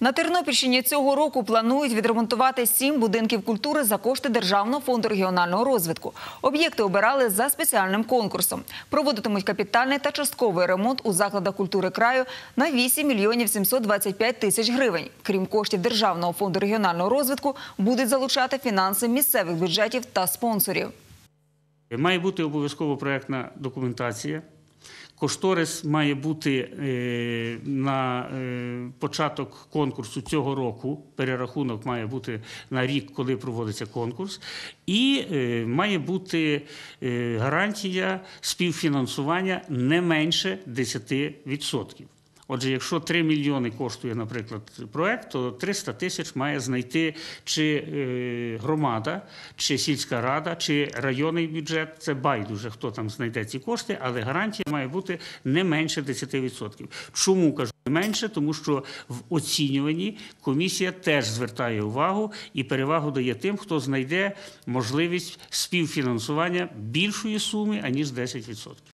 На Тернопільщині цього року планують відремонтувати сім будинків культури за кошти Державного фонду регіонального розвитку. Об'єкти обирали за спеціальним конкурсом. Проводитимуть капітальний та частковий ремонт у закладах культури краю на 8 мільйонів 725 тисяч гривень. Крім коштів Державного фонду регіонального розвитку, будуть залучати фінанси місцевих бюджетів та спонсорів. Має бути обов'язково проєктна документація. Кошторис має бути е, на е, початок конкурсу цього року. Перерахунок має бути на рік, коли проводиться конкурс, і е, має бути гарантія співфінансування не менше 10%. Отже, якщо 3 мільйони коштує, наприклад, проект, то 300 тисяч має знайти чи е, громада, чи сільська рада, чи районний бюджет. Це байдуже, хто там знайде ці кошти, але гарантія має бути не менше 10%. Чому кажу? Менше, тому що в оцінюванні комісія теж звертає увагу і перевагу дає тим, хто знайде можливість співфінансування більшої суми аніж 10%.